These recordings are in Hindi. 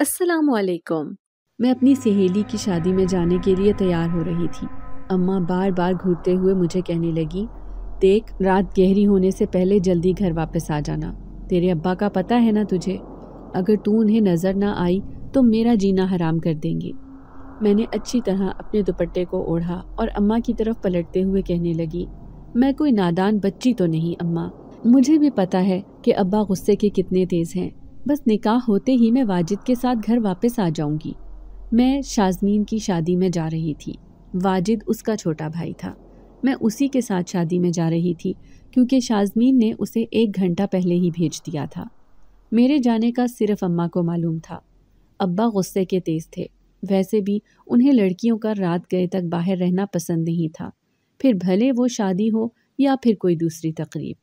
अस्सलाम वालेकुम मैं अपनी सहेली की शादी में जाने के लिए तैयार हो रही थी अम्मा बार बार घूरते हुए मुझे कहने लगी देख रात गहरी होने से पहले जल्दी घर वापस आ जाना तेरे अब्बा का पता है ना तुझे अगर तू उन्हें नज़र ना आई तो मेरा जीना हराम कर देंगे मैंने अच्छी तरह अपने दुपट्टे को ओढ़ा और अम्मा की तरफ पलटते हुए कहने लगी मैं कोई नादान बच्ची तो नहीं अम्मा मुझे भी पता है कि अब्बा गुस्से के कितने तेज़ हैं बस निकाह होते ही मैं वाजिद के साथ घर वापस आ जाऊंगी मैं शाजमीन की शादी में जा रही थी वाजिद उसका छोटा भाई था मैं उसी के साथ शादी में जा रही थी क्योंकि शाजमीन ने उसे एक घंटा पहले ही भेज दिया था मेरे जाने का सिर्फ अम्मा को मालूम था अब्बा गुस्से के तेज़ थे वैसे भी उन्हें लड़कियों का रात गए तक बाहर रहना पसंद नहीं था फिर भले वो शादी हो या फिर कोई दूसरी तकरीब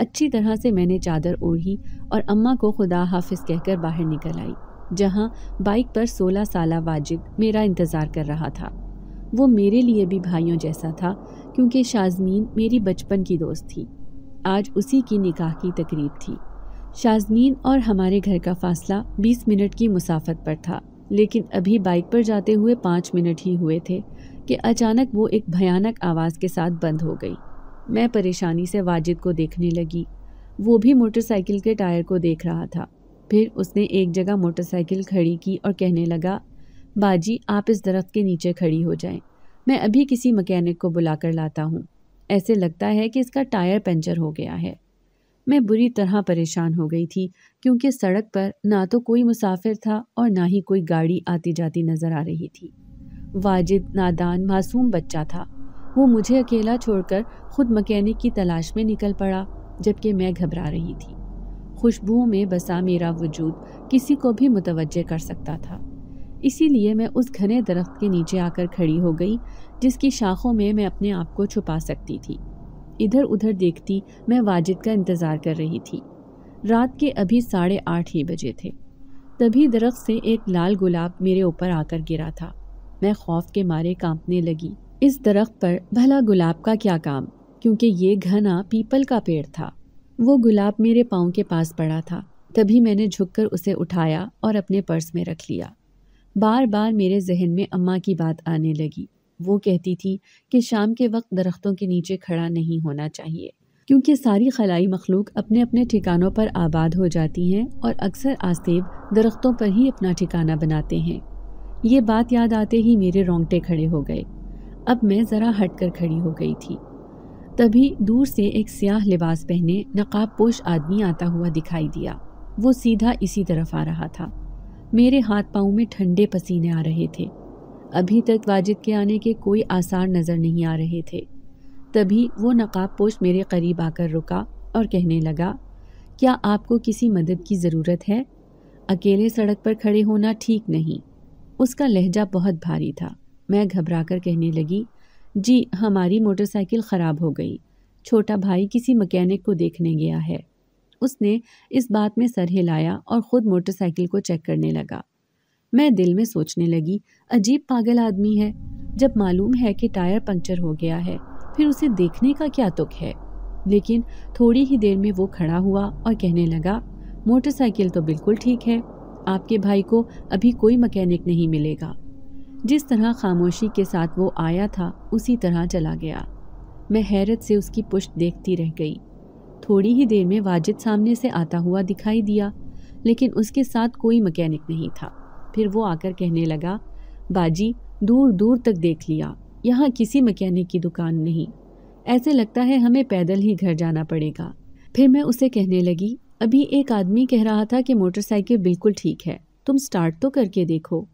अच्छी तरह से मैंने चादर ओढ़ी और अम्मा को खुदा हाफिज कहकर बाहर निकल आई जहाँ बाइक पर सोलह साल वाजिद मेरा इंतज़ार कर रहा था वो मेरे लिए भी भाइयों जैसा था क्योंकि शाजमीन मेरी बचपन की दोस्त थी आज उसी की निकाह की तकरीब थी शाजमीन और हमारे घर का फासला 20 मिनट की मुसाफत पर था लेकिन अभी बाइक पर जाते हुए पाँच मिनट ही हुए थे कि अचानक वो एक भयानक आवाज़ के साथ बंद हो गई मैं परेशानी से वाजिद को देखने लगी वो भी मोटरसाइकिल के टायर को देख रहा था फिर उसने एक जगह मोटरसाइकिल खड़ी की और कहने लगा बाजी आप इस दरख्त के नीचे खड़ी हो जाएं। मैं अभी किसी मकैनिक को बुलाकर लाता हूँ ऐसे लगता है कि इसका टायर पंचर हो गया है मैं बुरी तरह परेशान हो गई थी क्योंकि सड़क पर ना तो कोई मुसाफिर था और ना ही कोई गाड़ी आती जाती नज़र आ रही थी वाजिद नादान मासूम बच्चा था वो मुझे अकेला छोड़कर खुद मकैनिक की तलाश में निकल पड़ा जबकि मैं घबरा रही थी खुशबुओं में बसा मेरा वजूद किसी को भी मुतवजह कर सकता था इसीलिए मैं उस घने दरख्त के नीचे आकर खड़ी हो गई जिसकी शाखों में मैं अपने आप को छुपा सकती थी इधर उधर देखती मैं वाजिद का इंतज़ार कर रही थी रात के अभी साढ़े आठ ही बजे थे तभी दरख्त से एक लाल गुलाब मेरे ऊपर आकर गिरा था मैं खौफ के मारे कांपने लगी इस दरख्त पर भला गुलाब का क्या काम क्योंकि ये घना पीपल का पेड़ था वो गुलाब मेरे पाँव के पास पड़ा था तभी मैंने झुककर उसे उठाया और अपने पर्स में रख लिया बार बार मेरे जहन में अम्मा की बात आने लगी वो कहती थी कि शाम के वक्त दरख्तों के नीचे खड़ा नहीं होना चाहिए क्योंकि सारी खलाई मखलूक अपने अपने ठिकानों पर आबाद हो जाती हैं और अक्सर आस्तेब दरख्तों पर ही अपना ठिकाना बनाते हैं ये बात याद आते ही मेरे रोंगटे खड़े हो गए अब मैं ज़रा हट कर खड़ी हो गई थी तभी दूर से एक स्याह लिबास पहने नकाब पोश आदमी आता हुआ दिखाई दिया वो सीधा इसी तरफ आ रहा था मेरे हाथ पाँव में ठंडे पसीने आ रहे थे अभी तक वाजिद के आने के कोई आसार नज़र नहीं आ रहे थे तभी वो नकाब पोश मेरे करीब आकर रुका और कहने लगा क्या आपको किसी मदद की ज़रूरत है अकेले सड़क पर खड़े होना ठीक नहीं उसका लहजा बहुत भारी था मैं घबरा कर कहने लगी जी हमारी मोटरसाइकिल ख़राब हो गई छोटा भाई किसी मकैनिक को देखने गया है उसने इस बात में सर हिलाया और ख़ुद मोटरसाइकिल को चेक करने लगा मैं दिल में सोचने लगी अजीब पागल आदमी है जब मालूम है कि टायर पंक्चर हो गया है फिर उसे देखने का क्या तुक है लेकिन थोड़ी ही देर में वो खड़ा हुआ और कहने लगा मोटरसाइकिल तो बिल्कुल ठीक है आपके भाई को अभी कोई मकैनिक नहीं मिलेगा जिस तरह खामोशी के साथ वो आया था उसी तरह चला गया मैं हैरत से उसकी पुष्ट देखती रह गई थोड़ी ही देर में वाजिद सामने से आता हुआ दिखाई दिया लेकिन उसके साथ कोई मकैनिक नहीं था फिर वो आकर कहने लगा बाजी दूर दूर तक देख लिया यहाँ किसी मकैनिक की दुकान नहीं ऐसे लगता है हमें पैदल ही घर जाना पड़ेगा फिर मैं उसे कहने लगी अभी एक आदमी कह रहा था कि मोटरसाइकिल बिल्कुल ठीक है तुम स्टार्ट तो करके देखो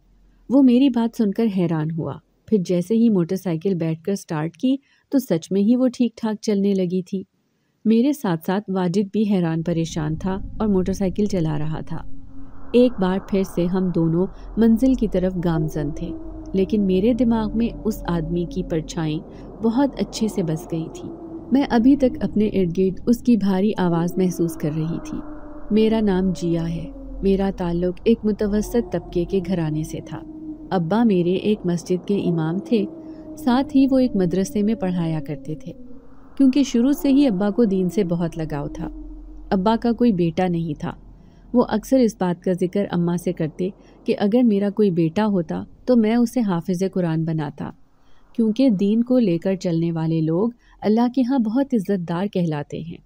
वो मेरी बात सुनकर हैरान हुआ फिर जैसे ही मोटरसाइकिल बैठकर स्टार्ट की तो सच में ही वो ठीक ठाक चलने लगी थी मेरे साथ साथ वाजिद भी हैरान परेशान था और मोटरसाइकिल चला रहा था एक बार फिर से हम दोनों मंजिल की तरफ गामजन थे लेकिन मेरे दिमाग में उस आदमी की परछाई बहुत अच्छे से बस गई थी मैं अभी तक अपने इर्द गिर्द उसकी भारी आवाज़ महसूस कर रही थी मेरा नाम जिया है मेरा ताल्लुक एक मुतवसत तबके के घराने से था अब्बा मेरे एक मस्जिद के इमाम थे साथ ही वो एक मदरसे में पढ़ाया करते थे क्योंकि शुरू से ही अब्बा को दीन से बहुत लगाव था अब्बा का कोई बेटा नहीं था वो अक्सर इस बात का जिक्र अम्मा से करते कि अगर मेरा कोई बेटा होता तो मैं उसे हाफिज़ कुरान बनाता क्योंकि दीन को लेकर चलने वाले लोग अल्लाह के यहाँ बहुत इज़्ज़तदार कहलाते हैं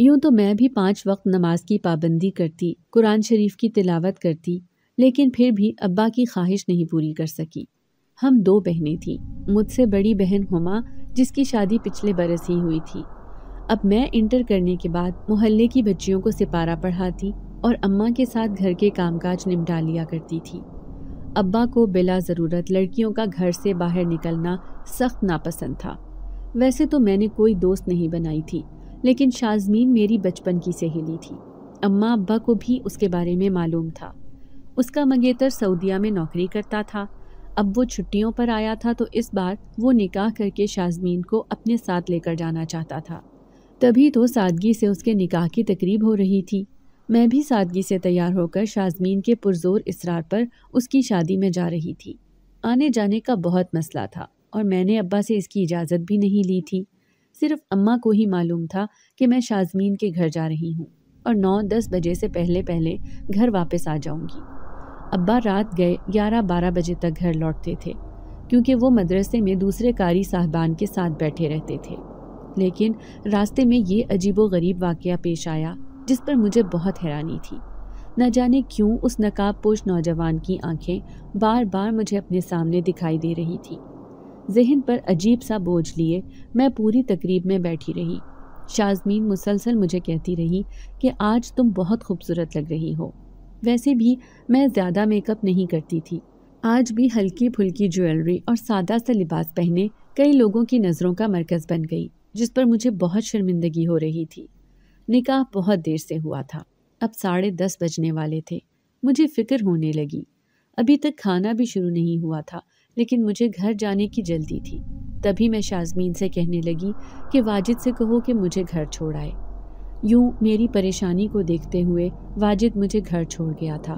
यूँ तो मैं भी पाँच वक्त नमाज की पाबंदी करती कुरान शरीफ की तिलावत करती लेकिन फिर भी अब्बा की ख्वाहिश नहीं पूरी कर सकी हम दो बहनें थीं मुझसे बड़ी बहन हुमा जिसकी शादी पिछले बरस ही हुई थी अब मैं इंटर करने के बाद मोहल्ले की बच्चियों को सिपारा पढ़ाती और अम्मा के साथ घर के कामकाज निपटा लिया करती थी अब्बा को बिला ज़रूरत लड़कियों का घर से बाहर निकलना सख्त नापसंद था वैसे तो मैंने कोई दोस्त नहीं बनाई थी लेकिन शाजमीन मेरी बचपन की सहेली थी अम्मा अब्बा को भी उसके बारे में मालूम था उसका मंगेतर सऊदिया में नौकरी करता था अब वो छुट्टियों पर आया था तो इस बार वो निकाह करके शाजमीन को अपने साथ लेकर जाना चाहता था तभी तो सादगी से उसके निकाह की तकरीब हो रही थी मैं भी सादगी से तैयार होकर शाजमीन के पुरजोर इसरार पर उसकी शादी में जा रही थी आने जाने का बहुत मसला था और मैंने अब्बा से इसकी इजाज़त भी नहीं ली थी सिर्फ अम्मा को ही मालूम था कि मैं शाजमीन के घर जा रही हूँ और नौ दस बजे से पहले पहले घर वापस आ जाऊँगी अब्बा रात गए ग्यारह बारह बजे तक घर लौटते थे क्योंकि वो मदरसे में दूसरे कारी साहबान के साथ बैठे रहते थे लेकिन रास्ते में ये अजीब गरीब वाक़ पेश आया जिस पर मुझे बहुत हैरानी थी न जाने क्यों उस नकाब पोश नौजवान की आंखें बार बार मुझे अपने सामने दिखाई दे रही थी जहन पर अजीब सा बोझ लिए मैं पूरी तकरीब में बैठी रही शाजमीन मुसलसल मुझे कहती रही कि आज तुम बहुत खूबसूरत लग रही हो वैसे भी मैं ज़्यादा मेकअप नहीं करती थी आज भी हल्की फुल्की ज्वेलरी और सादा सा लिबास पहने कई लोगों की नज़रों का मरकज़ बन गई जिस पर मुझे बहुत शर्मिंदगी हो रही थी निकाह बहुत देर से हुआ था अब साढ़े दस बजने वाले थे मुझे फ़िक्र होने लगी अभी तक खाना भी शुरू नहीं हुआ था लेकिन मुझे घर जाने की जल्दी थी तभी मैं शाजमीन से कहने लगी कि वाजिद से कहो कि मुझे घर छोड़ आए यूं मेरी परेशानी को देखते हुए वाजिद मुझे घर छोड़ गया था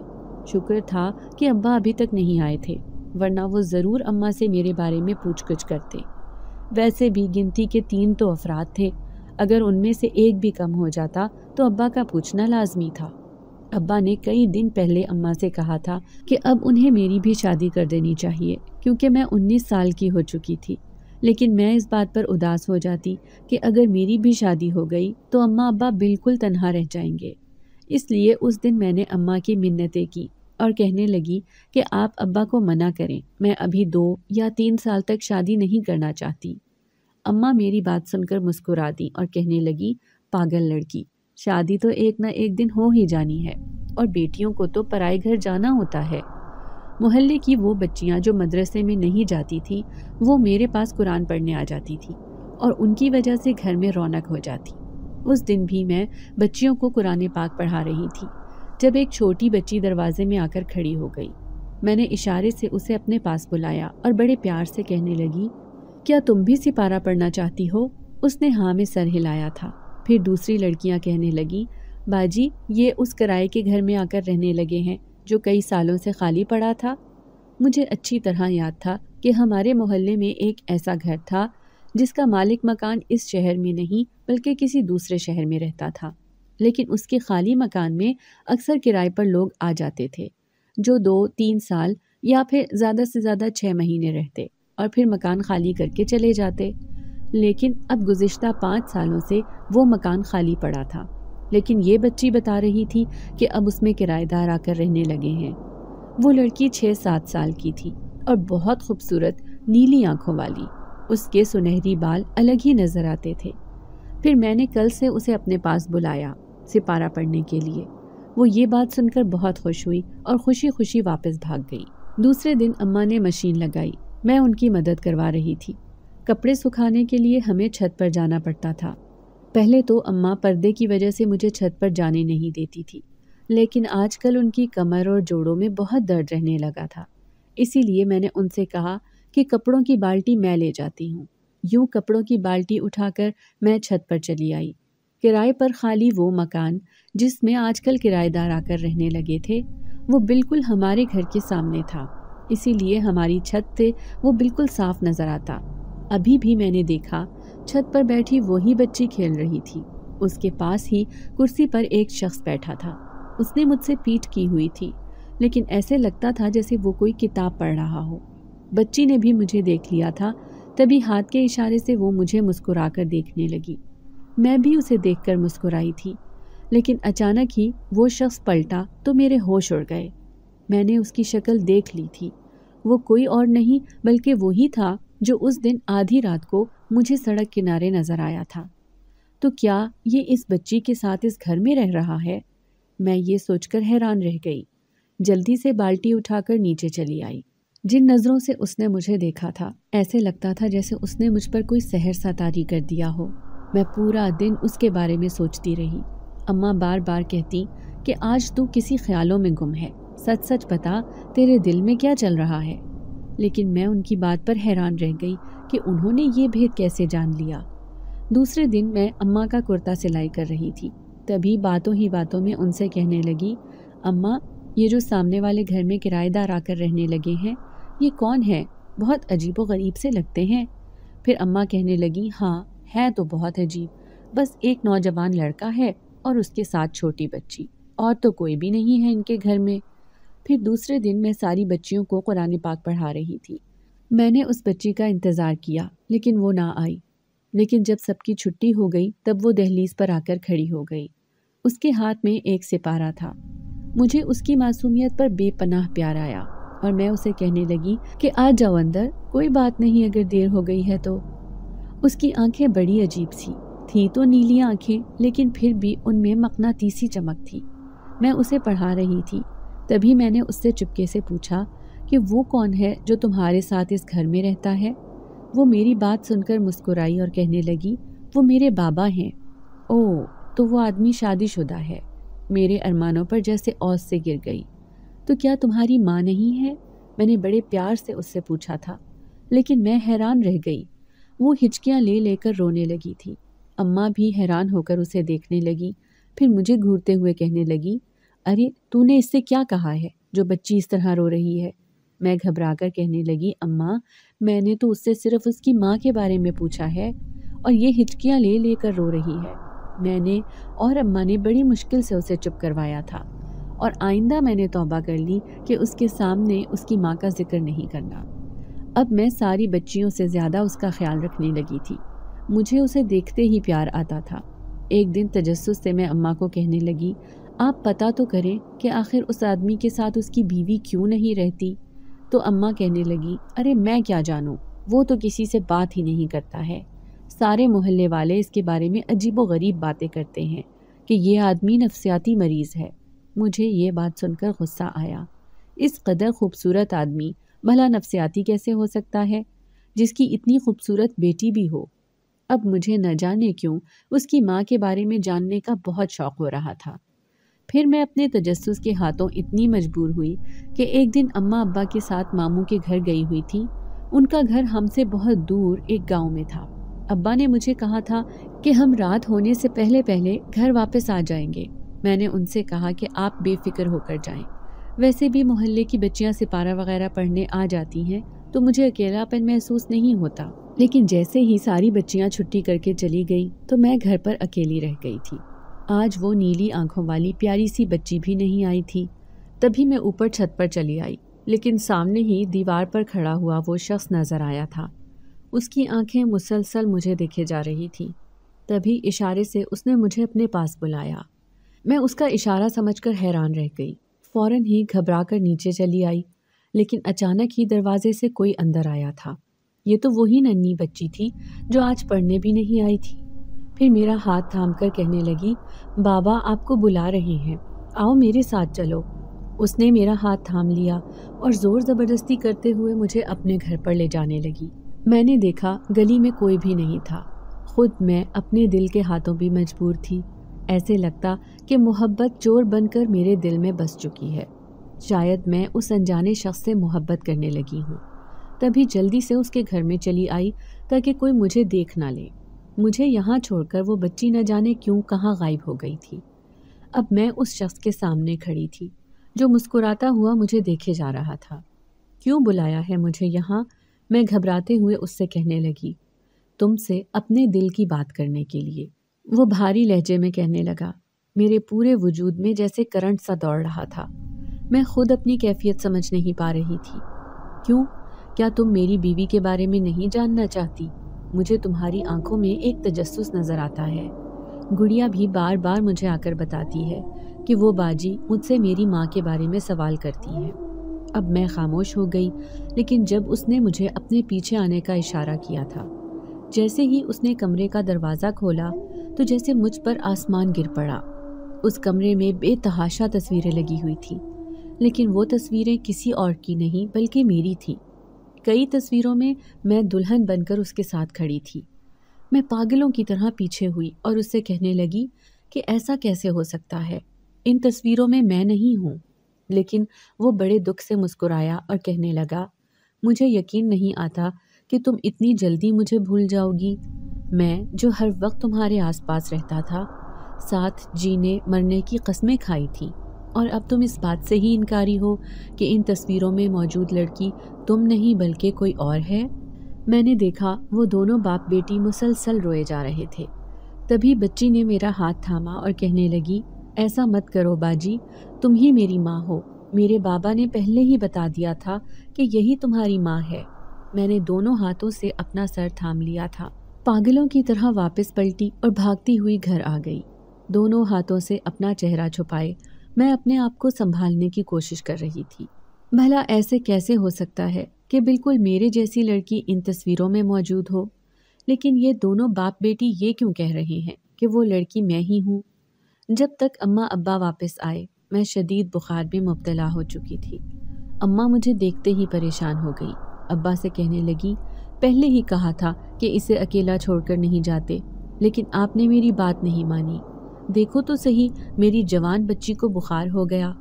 शुक्र था कि अब्बा अभी तक नहीं आए थे वरना वो ज़रूर अम्मा से मेरे बारे में पूछ कुछ करते वैसे भी गिनती के तीन तो अफराद थे अगर उनमें से एक भी कम हो जाता तो अब्बा का पूछना लाजमी था अब्बा ने कई दिन पहले अम्मा से कहा था कि अब उन्हें मेरी भी शादी कर देनी चाहिए क्योंकि मैं 19 साल की हो चुकी थी लेकिन मैं इस बात पर उदास हो जाती कि अगर मेरी भी शादी हो गई तो अम्मा अब्बा बिल्कुल तनहा रह जाएंगे इसलिए उस दिन मैंने अम्मा की मिन्नतें की और कहने लगी कि आप अब्बा को मना करें मैं अभी दो या तीन साल तक शादी नहीं करना चाहती अम्मा मेरी बात सुनकर मुस्कुरा दी और कहने लगी पागल लड़की शादी तो एक ना एक दिन हो ही जानी है और बेटियों को तो पराए घर जाना होता है मोहल्ले की वो बच्चियाँ जो मदरसे में नहीं जाती थी वो मेरे पास कुरान पढ़ने आ जाती थी और उनकी वजह से घर में रौनक हो जाती उस दिन भी मैं बच्चियों को कुरान पाक पढ़ा रही थी जब एक छोटी बच्ची दरवाजे में आकर खड़ी हो गई मैंने इशारे से उसे अपने पास बुलाया और बड़े प्यार से कहने लगी क्या तुम भी सिपारा पढ़ना चाहती हो उसने हाँ में सर हिलाया था फिर दूसरी लड़कियाँ कहने लगी बाजी ये उस किराए के घर में आकर रहने लगे हैं जो कई सालों से खाली पड़ा था मुझे अच्छी तरह याद था कि हमारे मोहल्ले में एक ऐसा घर था जिसका मालिक मकान इस शहर में नहीं बल्कि किसी दूसरे शहर में रहता था लेकिन उसके खाली मकान में अक्सर किराए पर लोग आ जाते थे जो दो तीन साल या फिर ज़्यादा से ज़्यादा छः महीने रहते और फिर मकान खाली करके चले जाते लेकिन अब गुज्त पाँच सालों से वो मकान खाली पड़ा था लेकिन ये बच्ची बता रही थी कि अब उसमें किराएदार आकर रहने लगे हैं वो लड़की छः सात साल की थी और बहुत खूबसूरत नीली आंखों वाली उसके सुनहरी बाल अलग ही नज़र आते थे फिर मैंने कल से उसे अपने पास बुलाया सिपारा पढ़ने के लिए वो ये बात सुनकर बहुत खुश हुई और खुशी खुशी वापस भाग गई दूसरे दिन अम्मा ने मशीन लगाई मैं उनकी मदद करवा रही थी कपड़े सुखाने के लिए हमें छत पर जाना पड़ता था पहले तो अम्मा पर्दे की वजह से मुझे छत पर जाने नहीं देती थी लेकिन आजकल उनकी कमर और जोड़ों में बहुत दर्द रहने लगा था इसीलिए मैंने उनसे कहा कि कपड़ों की बाल्टी मैं ले जाती हूँ यूँ कपड़ों की बाल्टी उठाकर मैं छत पर चली आई किराए पर खाली वो मकान जिसमें आजकल किराएदार आकर रहने लगे थे वो बिल्कुल हमारे घर के सामने था इसीलिए हमारी छत से वो बिल्कुल साफ नज़र आता अभी भी मैंने देखा छत पर बैठी वही बच्ची खेल रही थी उसके पास ही कुर्सी पर एक शख्स बैठा था उसने मुझसे पीठ की हुई थी लेकिन ऐसे लगता था जैसे वो कोई किताब पढ़ रहा हो बच्ची ने भी मुझे देख लिया था तभी हाथ के इशारे से वो मुझे मुस्कुरा कर देखने लगी मैं भी उसे देखकर मुस्कुराई थी लेकिन अचानक ही वो शख्स पलटा तो मेरे होश उड़ गए मैंने उसकी शक्ल देख ली थी वो कोई और नहीं बल्कि वही था जो उस दिन आधी रात को मुझे सड़क किनारे नज़र आया था तो क्या ये इस बच्ची के साथ इस घर में रह रहा है मैं ये सोचकर हैरान रह गई जल्दी से बाल्टी उठाकर नीचे चली आई जिन नज़रों से उसने मुझे देखा था ऐसे लगता था जैसे उसने मुझ पर कोई सहर सा तारी कर दिया हो मैं पूरा दिन उसके बारे में सोचती रही अम्मा बार बार कहती कि आज तू किसी ख्यालों में गुम है सच सच बता तेरे दिल में क्या चल रहा है लेकिन मैं उनकी बात पर हैरान रह गई कि उन्होंने ये भेद कैसे जान लिया दूसरे दिन मैं अम्मा का कुर्ता सिलाई कर रही थी तभी बातों ही बातों में उनसे कहने लगी अम्मा ये जो सामने वाले घर में किराएदार आकर रहने लगे हैं ये कौन है बहुत अजीब व गरीब से लगते हैं फिर अम्मा कहने लगी हाँ है तो बहुत अजीब बस एक नौजवान लड़का है और उसके साथ छोटी बच्ची और तो कोई भी नहीं है इनके घर में फिर दूसरे दिन मैं सारी बच्चियों को कुरान पाक पढ़ा रही थी मैंने उस बच्ची का इंतज़ार किया लेकिन वो ना आई लेकिन जब सबकी छुट्टी हो गई तब वो दहलीज़ पर आकर खड़ी हो गई उसके हाथ में एक सिपारा था मुझे उसकी मासूमियत पर बेपनाह प्यार आया और मैं उसे कहने लगी कि आ जाओ अंदर कोई बात नहीं अगर देर हो गई है तो उसकी आंखें बड़ी अजीब सी थी तो नीली आंखें लेकिन फिर भी उनमें मकनातीसी चमक थी मैं उसे पढ़ा रही थी तभी मैंने उससे चुपके से पूछा कि वो कौन है जो तुम्हारे साथ इस घर में रहता है वो मेरी बात सुनकर मुस्कुराई और कहने लगी वो मेरे बाबा हैं ओह तो वो आदमी शादीशुदा है मेरे अरमानों पर जैसे औस से गिर गई तो क्या तुम्हारी माँ नहीं है मैंने बड़े प्यार से उससे पूछा था लेकिन मैं हैरान रह गई वो हिचकियाँ ले लेकर रोने लगी थी अम्मा भी हैरान होकर उसे देखने लगी फिर मुझे घूरते हुए कहने लगी अरे तूने इससे क्या कहा है जो बच्ची इस तरह रो रही है मैं घबरा कर कहने लगी अम्मा मैंने तो उससे सिर्फ उसकी माँ के बारे में पूछा है और ये हिचकियाँ ले लेकर रो रही है मैंने और अम्मा ने बड़ी मुश्किल से उसे चुप करवाया था और आइंदा मैंने तौबा कर ली कि उसके सामने उसकी माँ का जिक्र नहीं करना अब मैं सारी बच्चियों से ज़्यादा उसका ख्याल रखने लगी थी मुझे उसे देखते ही प्यार आता था एक दिन तजस्स से मैं अम्मा को कहने लगी आप पता तो करें कि आखिर उस आदमी के साथ उसकी बीवी क्यों नहीं रहती तो अम्मा कहने लगी अरे मैं क्या जानूँ वो तो किसी से बात ही नहीं करता है सारे मोहल्ले वाले इसके बारे में अजीब व गरीब बातें करते हैं कि यह आदमी नफसियाती मरीज़ है मुझे ये बात सुनकर गुस्सा आया इस कदर खूबसूरत आदमी भला नफसियाती कैसे हो सकता है जिसकी इतनी खूबसूरत बेटी भी हो अब मुझे न जाने क्यों उसकी माँ के बारे में जानने का बहुत शौक़ हो रहा था फिर मैं अपने तजस्स के हाथों इतनी मजबूर हुई कि एक दिन अम्मा अब्बा के साथ मामू के घर गई हुई थी उनका घर हमसे बहुत दूर एक गांव में था अब्बा ने मुझे कहा था कि हम रात होने से पहले पहले घर वापस आ जाएंगे मैंने उनसे कहा कि आप बेफिक्र होकर जाएं। वैसे भी मोहल्ले की बच्चियां सिपारा वगैरह पढ़ने आ जाती हैं तो मुझे अकेलापन महसूस नहीं होता लेकिन जैसे ही सारी बच्चियां छुट्टी करके चली गई तो मैं घर पर अकेली रह गई थी आज वो नीली आंखों वाली प्यारी सी बच्ची भी नहीं आई थी तभी मैं ऊपर छत पर चली आई लेकिन सामने ही दीवार पर खड़ा हुआ वो शख्स नज़र आया था उसकी आंखें मुसलसल मुझे देखे जा रही थी तभी इशारे से उसने मुझे अपने पास बुलाया मैं उसका इशारा समझकर हैरान रह गई फ़ौर ही घबरा कर नीचे चली आई लेकिन अचानक ही दरवाजे से कोई अंदर आया था ये तो वही नन्ही बच्ची थी जो आज पढ़ने भी नहीं आई थी फिर मेरा हाथ थाम कर कहने लगी बाबा आपको बुला रहे हैं आओ मेरे साथ चलो उसने मेरा हाथ थाम लिया और ज़ोर ज़बरदस्ती करते हुए मुझे अपने घर पर ले जाने लगी मैंने देखा गली में कोई भी नहीं था खुद मैं अपने दिल के हाथों भी मजबूर थी ऐसे लगता कि मोहब्बत चोर बनकर मेरे दिल में बस चुकी है शायद मैं उस अनजाने शख्स से मोहब्बत करने लगी हूँ तभी जल्दी से उसके घर में चली आई ताकि कोई मुझे देख ना ले मुझे यहाँ छोड़कर वो बच्ची न जाने क्यों कहाँ गायब हो गई थी अब मैं उस शख्स के सामने खड़ी थी जो मुस्कुराता हुआ मुझे देखे जा रहा था क्यों बुलाया है मुझे यहाँ मैं घबराते हुए उससे कहने लगी तुमसे अपने दिल की बात करने के लिए वो भारी लहजे में कहने लगा मेरे पूरे वजूद में जैसे करंट सा दौड़ रहा था मैं खुद अपनी कैफियत समझ नहीं पा रही थी क्यों क्या तुम मेरी बीवी के बारे में नहीं जानना चाहती मुझे तुम्हारी आंखों में एक तजस्स नज़र आता है गुड़िया भी बार बार मुझे आकर बताती है कि वो बाजी मुझसे मेरी माँ के बारे में सवाल करती है अब मैं खामोश हो गई लेकिन जब उसने मुझे अपने पीछे आने का इशारा किया था जैसे ही उसने कमरे का दरवाज़ा खोला तो जैसे मुझ पर आसमान गिर पड़ा उस कमरे में बेतहाशा तस्वीरें लगी हुई थी लेकिन वो तस्वीरें किसी और की नहीं बल्कि मेरी थीं कई तस्वीरों में मैं दुल्हन बनकर उसके साथ खड़ी थी मैं पागलों की तरह पीछे हुई और उससे कहने लगी कि ऐसा कैसे हो सकता है इन तस्वीरों में मैं नहीं हूँ लेकिन वो बड़े दुख से मुस्कुराया और कहने लगा मुझे यकीन नहीं आता कि तुम इतनी जल्दी मुझे भूल जाओगी मैं जो हर वक्त तुम्हारे आसपास रहता था साथ जीने मरने की कस्में खाई थी और अब तुम इस बात से ही इनकारी हो कि इन तस्वीरों में मौजूद लड़की तुम नहीं बल्कि कोई और है मैंने देखा वो दोनों बाप बेटी मुसलसल रोए जा रहे थे तभी बच्ची ने मेरा हाथ थामा और कहने लगी ऐसा मत करो बाजी तुम ही मेरी माँ हो मेरे बाबा ने पहले ही बता दिया था कि यही तुम्हारी माँ है मैंने दोनों हाथों से अपना सर थाम लिया था पागलों की तरह वापस पलटी और भागती हुई घर आ गई दोनों हाथों से अपना चेहरा छुपाए मैं अपने आप को संभालने की कोशिश कर रही थी भला ऐसे कैसे हो सकता है कि बिल्कुल मेरे जैसी लड़की इन तस्वीरों में मौजूद हो लेकिन ये दोनों बाप बेटी ये क्यों कह रहे हैं कि वो लड़की मैं ही हूँ जब तक अम्मा अब्बा वापस आए मैं शदीद बुखार में मुबतला हो चुकी थी अम्मा मुझे देखते ही परेशान हो गई अब्बा से कहने लगी पहले ही कहा था कि इसे अकेला छोड़कर नहीं जाते लेकिन आपने मेरी बात नहीं मानी देखो तो सही मेरी जवान बच्ची को बुखार हो गया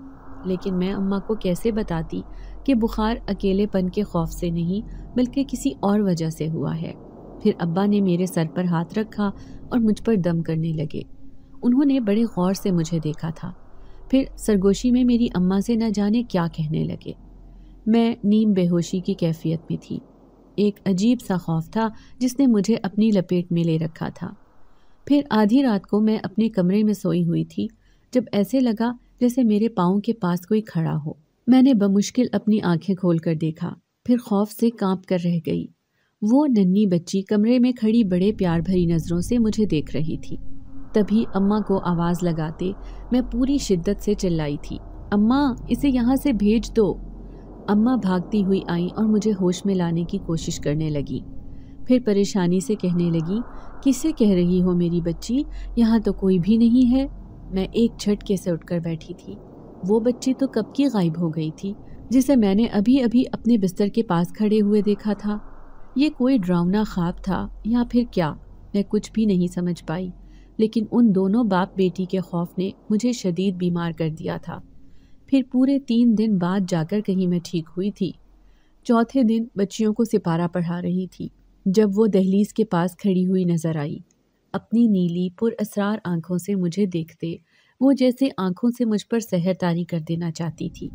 लेकिन मैं अम्मा को कैसे बताती कि बुखार अकेलेपन के खौफ से नहीं बल्कि किसी और वजह से हुआ है फिर अब्बा ने मेरे सर पर हाथ रखा और मुझ पर दम करने लगे उन्होंने बड़े गौर से मुझे देखा था फिर सरगोशी में मेरी अम्मा से न जाने क्या कहने लगे मैं नीम बेहोशी की कैफियत में थी एक अजीब सा खौफ था जिसने मुझे अपनी लपेट में ले रखा था फिर आधी रात को मैं अपने कमरे में सोई हुई थी जब ऐसे लगा जैसे मेरे पाँव के पास कोई खड़ा हो मैंने बमुश्किल अपनी आंखें खोल कर देखा फिर खौफ से कांप कर रह गई वो नन्ही बच्ची कमरे में खड़ी बड़े प्यार भरी नज़रों से मुझे देख रही थी तभी अम्मा को आवाज़ लगाते मैं पूरी शिद्दत से चिल्लाई थी अम्मा इसे यहाँ से भेज दो अम्मा भागती हुई आई और मुझे होश में लाने की कोशिश करने लगी फिर परेशानी से कहने लगी किसे कह रही हो मेरी बच्ची यहाँ तो कोई भी नहीं है मैं एक झटके से उठकर बैठी थी वो बच्ची तो कब की गायब हो गई थी जिसे मैंने अभी अभी अपने बिस्तर के पास खड़े हुए देखा था ये कोई डरावना ख्वाब था या फिर क्या मैं कुछ भी नहीं समझ पाई लेकिन उन दोनों बाप बेटी के खौफ ने मुझे शदीद बीमार कर दिया था फिर पूरे तीन दिन बाद जाकर कहीं मैं ठीक हुई थी चौथे दिन बच्चियों को सिपारा पढ़ा रही थी जब वो दहलीज़ के पास खड़ी हुई नज़र आई अपनी नीली पुरअसरार आंखों से मुझे देखते वो जैसे आंखों से मुझ पर सहर तारी कर देना चाहती थी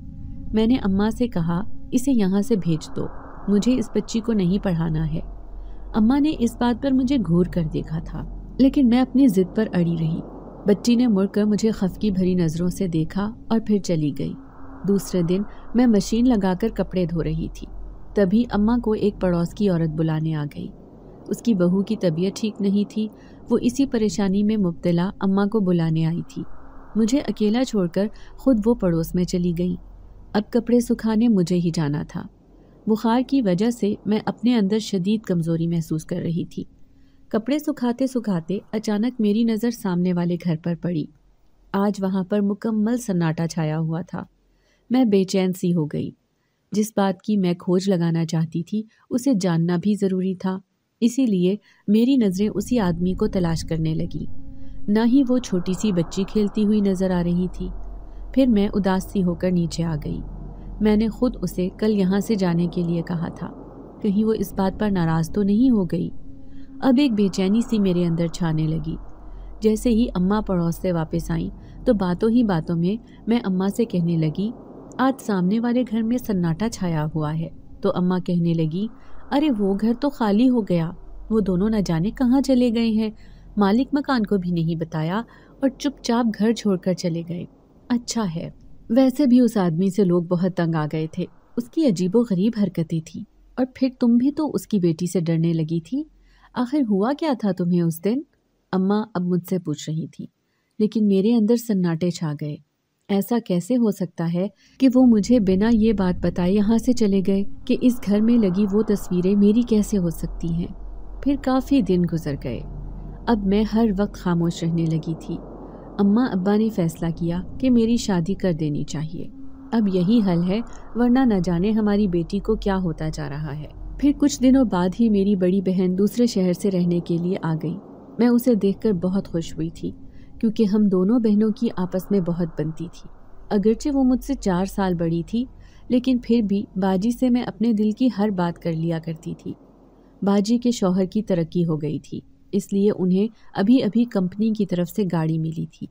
मैंने अम्मा से कहा इसे यहाँ से भेज दो मुझे इस बच्ची को नहीं पढ़ाना है अम्मा ने इस बात पर मुझे घूर कर देखा था लेकिन मैं अपनी जिद पर अड़ी रही बच्ची ने मुड़कर मुझे खफकी भरी नज़रों से देखा और फिर चली गई दूसरे दिन मैं मशीन लगाकर कपड़े धो रही थी तभी अम्मा को एक पड़ोस की औरत बुलाने आ गई उसकी बहू की तबीयत ठीक नहीं थी वो इसी परेशानी में मुबतला अम्मा को बुलाने आई थी मुझे अकेला छोड़कर खुद वो पड़ोस में चली गई अब कपड़े सुखाने मुझे ही जाना था बुखार की वजह से मैं अपने अंदर शदीद कमज़ोरी महसूस कर रही थी कपड़े सुखाते सुखाते अचानक मेरी नज़र सामने वाले घर पर पड़ी आज वहाँ पर मुकम्मल सन्नाटा छाया हुआ था मैं बेचैन सी हो गई जिस बात की मैं खोज लगाना चाहती थी उसे जानना भी ज़रूरी था इसीलिए मेरी नज़रें उसी आदमी को तलाश करने लगी ना ही वो छोटी सी बच्ची खेलती हुई नज़र आ रही थी फिर मैं उदास सी होकर नीचे आ गई मैंने खुद उसे कल यहाँ से जाने के लिए कहा था कहीं वो इस बात पर नाराज़ तो नहीं हो गई अब एक बेचैनी सी मेरे अंदर छाने लगी जैसे ही अम्मा पड़ोस से वापस आई तो बातों ही बातों में मैं अम्मा से कहने लगी आज सामने वाले घर में सन्नाटा छाया हुआ है तो अम्मा कहने लगी अरे वो घर तो खाली हो गया वो दोनों न जाने कहाँ चले गए हैं मालिक मकान को भी नहीं बताया और चुपचाप घर छोड़कर चले गए अच्छा है वैसे भी उस आदमी से लोग बहुत तंग आ गए थे उसकी अजीबो गरीब हरकतें थी और फिर तुम भी तो उसकी बेटी से डरने लगी थी आखिर हुआ क्या था तुम्हें उस दिन अम्मा अब मुझसे पूछ रही थी लेकिन मेरे अंदर सन्नाटे छा गए ऐसा कैसे हो सकता है कि वो मुझे बिना ये बात बताए यहाँ से चले गए कि इस घर में लगी वो तस्वीरें मेरी कैसे हो सकती हैं फिर काफ़ी दिन गुजर गए अब मैं हर वक्त खामोश रहने लगी थी अम्मा अब्बा ने फ़ैसला किया कि मेरी शादी कर देनी चाहिए अब यही हल है वरना न जाने हमारी बेटी को क्या होता जा रहा है फिर कुछ दिनों बाद ही मेरी बड़ी बहन दूसरे शहर से रहने के लिए आ गई मैं उसे देखकर बहुत खुश हुई थी क्योंकि हम दोनों बहनों की आपस में बहुत बनती थी अगरचे वो मुझसे चार साल बड़ी थी लेकिन फिर भी बाजी से मैं अपने दिल की हर बात कर लिया करती थी बाजी के शौहर की तरक्की हो गई थी इसलिए उन्हें अभी अभी कंपनी की तरफ से गाड़ी मिली थी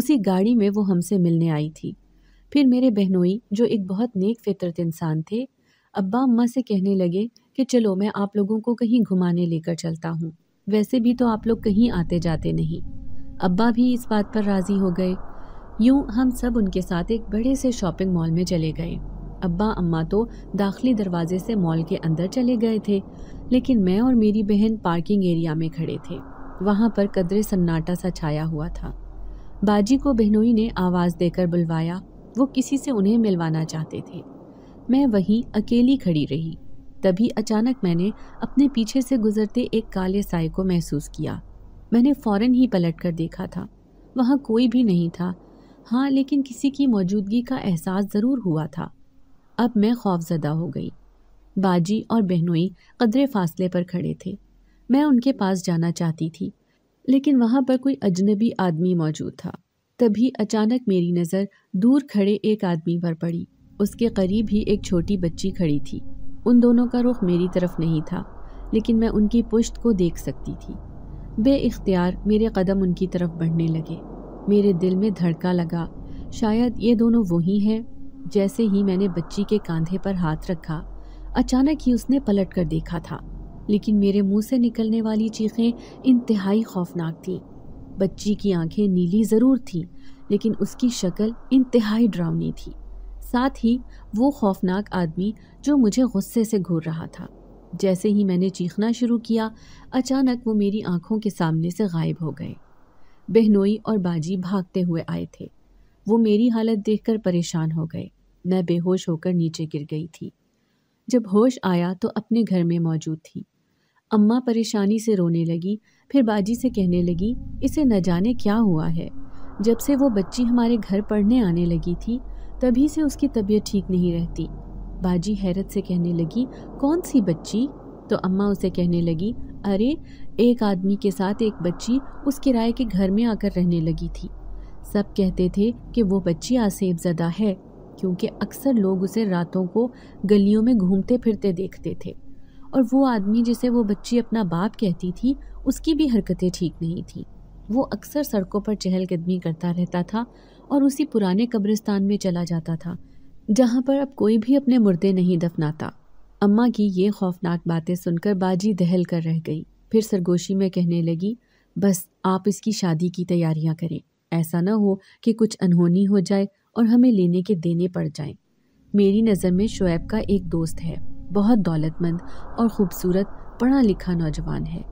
उसी गाड़ी में वो हमसे मिलने आई थी फिर मेरे बहनोई जो एक बहुत नेक फितरत इंसान थे अब्बा अम्मा से कहने लगे कि चलो मैं आप लोगों को कहीं घुमाने लेकर चलता हूँ वैसे भी तो आप लोग कहीं आते जाते नहीं अब्बा भी इस बात पर राज़ी हो गए यूं हम सब उनके साथ एक बड़े से शॉपिंग मॉल में चले गए अब्बा अम्मा तो दाखिली दरवाजे से मॉल के अंदर चले गए थे लेकिन मैं और मेरी बहन पार्किंग एरिया में खड़े थे वहाँ पर कदरे सन्नाटा सा छाया हुआ था बाजी को बहनोई ने आवाज़ देकर बुलवाया वो किसी से उन्हें मिलवाना चाहते थे मैं वहीं अकेली खड़ी रही तभी अचानक मैंने अपने पीछे से गुजरते एक काले साय को महसूस किया मैंने फौरन ही पलट कर देखा था वहाँ कोई भी नहीं था हाँ लेकिन किसी की मौजूदगी का एहसास ज़रूर हुआ था अब मैं खौफजदा हो गई बाजी और बहनोई कदरे फासले पर खड़े थे मैं उनके पास जाना चाहती थी लेकिन वहाँ पर कोई अजनबी आदमी मौजूद था तभी अचानक मेरी नज़र दूर खड़े एक आदमी पर पड़ी उसके करीब ही एक छोटी बच्ची खड़ी थी उन दोनों का रुख मेरी तरफ नहीं था लेकिन मैं उनकी पुश्त को देख सकती थी बेख्तियार मेरे कदम उनकी तरफ बढ़ने लगे मेरे दिल में धड़का लगा शायद ये दोनों वही हैं जैसे ही मैंने बच्ची के कंधे पर हाथ रखा अचानक ही उसने पलट कर देखा था लेकिन मेरे मुंह से निकलने वाली चीखें इंतहाई खौफनाक थीं बच्ची की आंखें नीली ज़रूर थीं लेकिन उसकी शक्ल इंतहाई डरावनी थी साथ ही वो खौफनाक आदमी जो मुझे गुस्से से घूर रहा था जैसे ही मैंने चीखना शुरू किया अचानक वो मेरी आंखों के सामने से गायब हो गए बहनोई और बाजी भागते हुए आए थे वो मेरी हालत देखकर परेशान हो गए मैं बेहोश होकर नीचे गिर गई थी जब होश आया तो अपने घर में मौजूद थी अम्मा परेशानी से रोने लगी फिर बाजी से कहने लगी इसे न जाने क्या हुआ है जब से वो बच्ची हमारे घर पढ़ने आने लगी थी तभी से उसकी तबीयत ठीक नहीं रहती बाजी हैरत से कहने लगी कौन सी बच्ची तो अम्मा उसे कहने लगी अरे एक आदमी के साथ एक बच्ची उस किराए के घर में आकर रहने लगी थी सब कहते थे कि वो बच्ची आसेब ज़दा है क्योंकि अक्सर लोग उसे रातों को गलियों में घूमते फिरते देखते थे और वो आदमी जिसे वो बच्ची अपना बाप कहती थी उसकी भी हरकतें ठीक नहीं थी वो अक्सर सड़कों पर चहलकदमी करता रहता था और उसी पुराने कब्रिस्तान में चला जाता था जहाँ पर अब कोई भी अपने मुर्दे नहीं दफनाता अम्मा की ये खौफनाक बातें सुनकर बाजी दहल कर रह गई फिर सरगोशी में कहने लगी बस आप इसकी शादी की तैयारियां करें ऐसा ना हो कि कुछ अनहोनी हो जाए और हमें लेने के देने पड़ जाए मेरी नज़र में शुएब का एक दोस्त है बहुत दौलतमंद और ख़ूबसूरत पढ़ा लिखा नौजवान है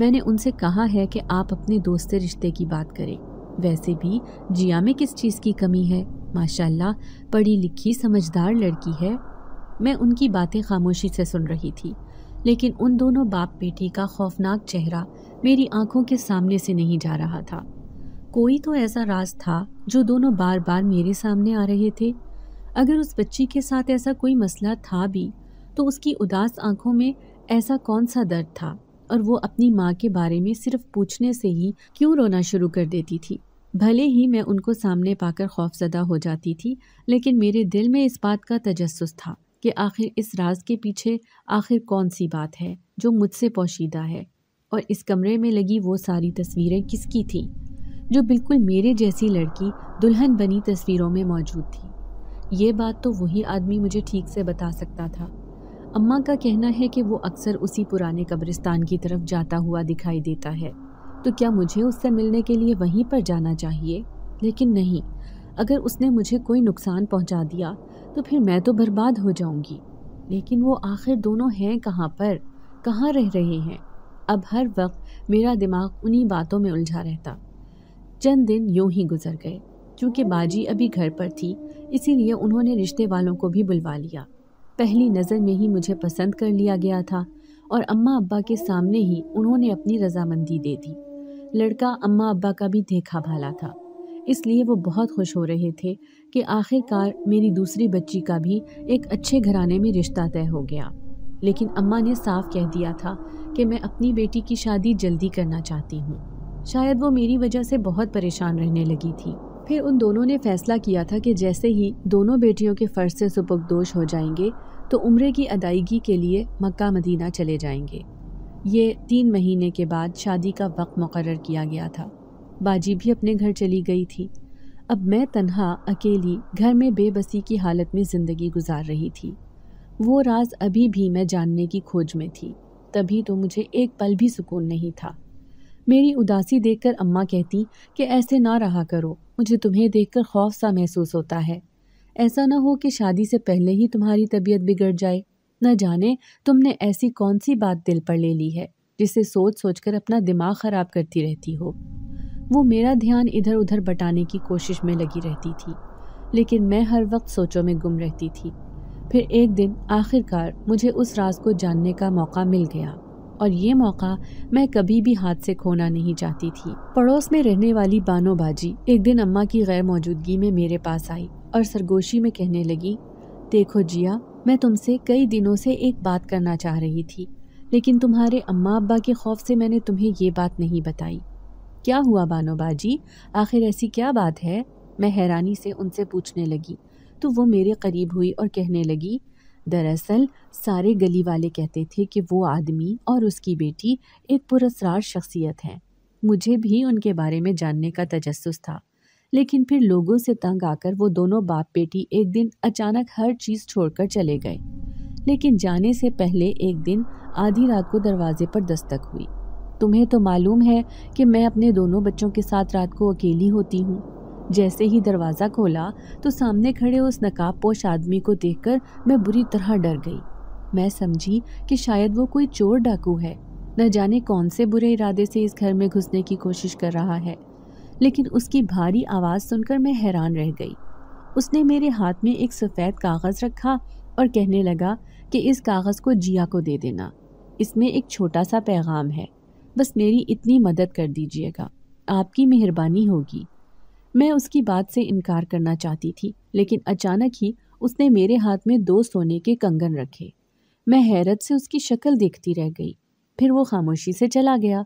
मैंने उनसे कहा है कि आप अपने दोस्त रिश्ते की बात करें वैसे भी जिया में किस चीज़ की कमी है माशाल्लाह पढ़ी लिखी समझदार लड़की है मैं उनकी बातें खामोशी से सुन रही थी लेकिन उन दोनों बाप बेटी का खौफनाक चेहरा मेरी आंखों के सामने से नहीं जा रहा था कोई तो ऐसा राज था जो दोनों बार बार मेरे सामने आ रहे थे अगर उस बच्ची के साथ ऐसा कोई मसला था भी तो उसकी उदास आंखों में ऐसा कौन सा दर्द था और वो अपनी माँ के बारे में सिर्फ पूछने से ही क्यों रोना शुरू कर देती थी भले ही मैं उनको सामने पाकर खौफजदा हो जाती थी लेकिन मेरे दिल में इस बात का तजस्स था कि आखिर इस राज के पीछे आखिर कौन सी बात है जो मुझसे पोशीदा है और इस कमरे में लगी वो सारी तस्वीरें किसकी थी जो बिल्कुल मेरे जैसी लड़की दुल्हन बनी तस्वीरों में मौजूद थी ये बात तो वही आदमी मुझे ठीक से बता सकता था अम्मा का कहना है कि वो अक्सर उसी पुराने कब्रिस्तान की तरफ जाता हुआ दिखाई देता है तो क्या मुझे उससे मिलने के लिए वहीं पर जाना चाहिए लेकिन नहीं अगर उसने मुझे कोई नुकसान पहुंचा दिया तो फिर मैं तो बर्बाद हो जाऊंगी लेकिन वो आखिर दोनों हैं कहाँ पर कहाँ रह रहे हैं अब हर वक्त मेरा दिमाग उन्हीं बातों में उलझा रहता चंद दिन यूं ही गुजर गए क्योंकि बाजी अभी घर पर थी इसीलिए उन्होंने रिश्ते वालों को भी बुलवा लिया पहली नज़र में ही मुझे पसंद कर लिया गया था और अम्मा अब्बा के सामने ही उन्होंने अपनी रजामंदी दे दी लड़का अम्मा अब्बा का भी देखा भाला था इसलिए वो बहुत खुश हो रहे थे कि आखिरकार मेरी दूसरी बच्ची का भी एक अच्छे घराने में रिश्ता तय हो गया लेकिन अम्मा ने साफ कह दिया था कि मैं अपनी बेटी की शादी जल्दी करना चाहती हूँ शायद वो मेरी वजह से बहुत परेशान रहने लगी थी फिर उन दोनों ने फैसला किया था कि जैसे ही दोनों बेटियों के फ़र्ज से सुपुकदोश हो जाएंगे तो उम्र की अदायगी के लिए मक्का मदीना चले जाएंगे ये तीन महीने के बाद शादी का वक्त मुकर किया गया था बाजी भी अपने घर चली गई थी अब मैं तन्हा अकेली घर में बेबसी की हालत में ज़िंदगी गुजार रही थी वो राज अभी भी मैं जानने की खोज में थी तभी तो मुझे एक पल भी सुकून नहीं था मेरी उदासी देखकर अम्मा कहती कि ऐसे ना रहा करो मुझे तुम्हें देखकर खौफ सा महसूस होता है ऐसा ना हो कि शादी से पहले ही तुम्हारी तबीयत बिगड़ जाए न जाने तुमने ऐसी कौन सी बात दिल पर ले ली है जिसे सोच सोच कर अपना दिमाग ख़राब करती रहती हो वो मेरा ध्यान इधर उधर बटाने की कोशिश में लगी रहती थी लेकिन मैं हर वक्त सोचों में गुम रहती थी फिर एक दिन आखिरकार मुझे उस राज को जानने का मौका मिल गया और ये मौका मैं कभी भी हाथ से खोना नहीं चाहती थी पड़ोस में रहने वाली बानो बाजी एक दिन अम्मा की गैर मौजूदगी में मेरे पास आई और सरगोशी में कहने लगी देखो जिया मैं तुमसे कई दिनों से एक बात करना चाह रही थी लेकिन तुम्हारे अम्मा अब्बा के खौफ से मैंने तुम्हें ये बात नहीं बताई क्या हुआ बानो बाजी आखिर ऐसी क्या बात है मैं हैरानी से उनसे पूछने लगी तो वो मेरे करीब हुई और कहने लगी दरअसल सारे गली वाले कहते थे कि वो आदमी और उसकी बेटी एक पुरस्कार शख्सियत हैं मुझे भी उनके बारे में जानने का तजस्स था लेकिन फिर लोगों से तंग आकर वो दोनों बाप बेटी एक दिन अचानक हर चीज़ छोड़कर चले गए लेकिन जाने से पहले एक दिन आधी रात को दरवाजे पर दस्तक हुई तुम्हें तो मालूम है कि मैं अपने दोनों बच्चों के साथ रात को अकेली होती हूँ जैसे ही दरवाज़ा खोला तो सामने खड़े उस नकाब पोश आदमी को देखकर मैं बुरी तरह डर गई मैं समझी कि शायद वो कोई चोर डाकू है न जाने कौन से बुरे इरादे से इस घर में घुसने की कोशिश कर रहा है लेकिन उसकी भारी आवाज़ सुनकर मैं हैरान रह गई उसने मेरे हाथ में एक सफ़ेद कागज़ रखा और कहने लगा कि इस कागज़ को जिया को दे देना इसमें एक छोटा सा पैगाम है बस मेरी इतनी मदद कर दीजिएगा आपकी मेहरबानी होगी मैं उसकी बात से इनकार करना चाहती थी लेकिन अचानक ही उसने मेरे हाथ में दो सोने के कंगन रखे मैं हैरत से उसकी शक्ल देखती रह गई फिर वो खामोशी से चला गया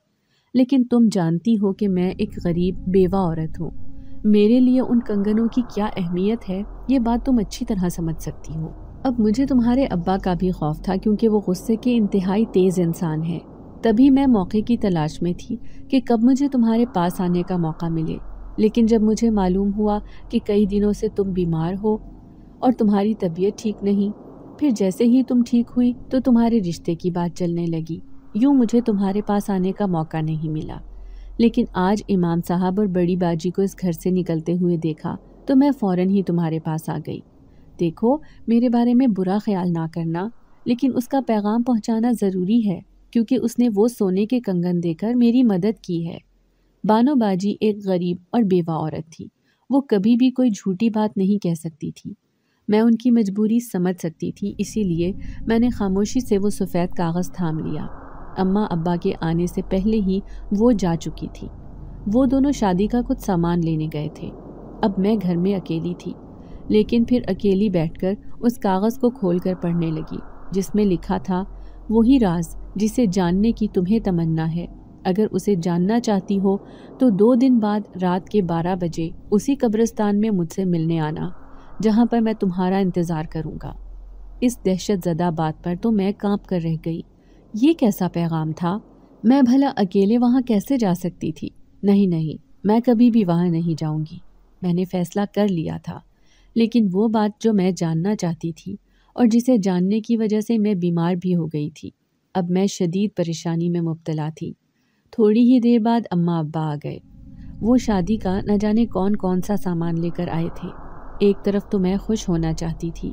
लेकिन तुम जानती हो कि मैं एक गरीब बेवा औरत हूँ मेरे लिए उन कंगनों की क्या अहमियत है ये बात तुम अच्छी तरह समझ सकती हो अब मुझे तुम्हारे अब्बा का भी खौफ था क्योंकि वो गुस्से के इंतहाई तेज़ इंसान है तभी मैं मौके की तलाश में थी कि कब मुझे तुम्हारे पास आने का मौका मिले लेकिन जब मुझे मालूम हुआ कि कई दिनों से तुम बीमार हो और तुम्हारी तबीयत ठीक नहीं फिर जैसे ही तुम ठीक हुई तो तुम्हारे रिश्ते की बात चलने लगी यूं मुझे तुम्हारे पास आने का मौका नहीं मिला लेकिन आज इमाम साहब और बड़ी बाजी को इस घर से निकलते हुए देखा तो मैं फ़ौर ही तुम्हारे पास आ गई देखो मेरे बारे में बुरा ख्याल ना करना लेकिन उसका पैगाम पहुंचाना ज़रूरी है क्योंकि उसने वो सोने के कंगन देकर मेरी मदद की है बानो बाजी एक गरीब और बेवा औरत थी वो कभी भी कोई झूठी बात नहीं कह सकती थी मैं उनकी मजबूरी समझ सकती थी इसीलिए मैंने खामोशी से वो सफ़ेद कागज़ थाम लिया अम्मा अब्बा के आने से पहले ही वो जा चुकी थी वो दोनों शादी का कुछ सामान लेने गए थे अब मैं घर में अकेली थी लेकिन फिर अकेली बैठकर उस कागज़ को खोलकर पढ़ने लगी जिसमें लिखा था वही राज जिसे जानने की तुम्हें तमन्ना है अगर उसे जानना चाहती हो तो दो दिन बाद रात के बारह बजे उसी कब्रिस्तान में मुझसे मिलने आना जहाँ पर मैं तुम्हारा इंतज़ार करूँगा इस दहशत ज़दा बात पर तो मैं कांप कर रह गई ये कैसा पैगाम था मैं भला अकेले वहाँ कैसे जा सकती थी नहीं नहीं मैं कभी भी वहाँ नहीं जाऊँगी मैंने फ़ैसला कर लिया था लेकिन वो बात जो मैं जानना चाहती थी और जिसे जानने की वजह से मैं बीमार भी हो गई थी अब मैं शदीद परेशानी में मुबतला थी थोड़ी ही देर बाद अम्मा अब्बा आ गए वो शादी का न जाने कौन कौन सा सामान लेकर आए थे एक तरफ तो मैं खुश होना चाहती थी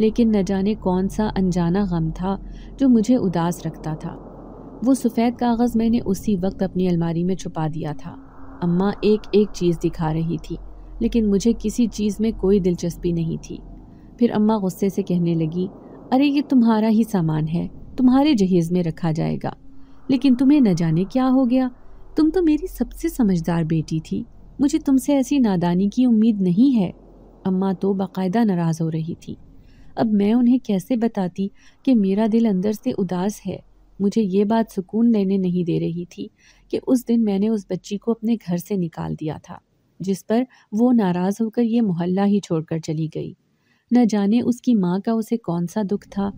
लेकिन न जाने कौन सा अनजाना गम था जो मुझे उदास रखता था वो सफ़ेद कागज़ मैंने उसी वक्त अपनी अलमारी में छुपा दिया था अम्मा एक एक चीज़ दिखा रही थी लेकिन मुझे किसी चीज़ में कोई दिलचस्पी नहीं थी फिर अम्मा गुस्से से कहने लगी अरे ये तुम्हारा ही सामान है तुम्हारे जहेज़ में रखा जाएगा लेकिन तुम्हें न जाने क्या हो गया तुम तो मेरी सबसे समझदार बेटी थी मुझे तुमसे ऐसी नादानी की उम्मीद नहीं है अम्मा तो बाकायदा नाराज़ हो रही थी अब मैं उन्हें कैसे बताती कि मेरा दिल अंदर से उदास है मुझे ये बात सुकून लेने नहीं दे रही थी कि उस दिन मैंने उस बच्ची को अपने घर से निकाल दिया था जिस पर वो नाराज़ होकर ये मोहल्ला ही छोड़कर चली गई न जाने उसकी माँ का उसे कौन सा दुख था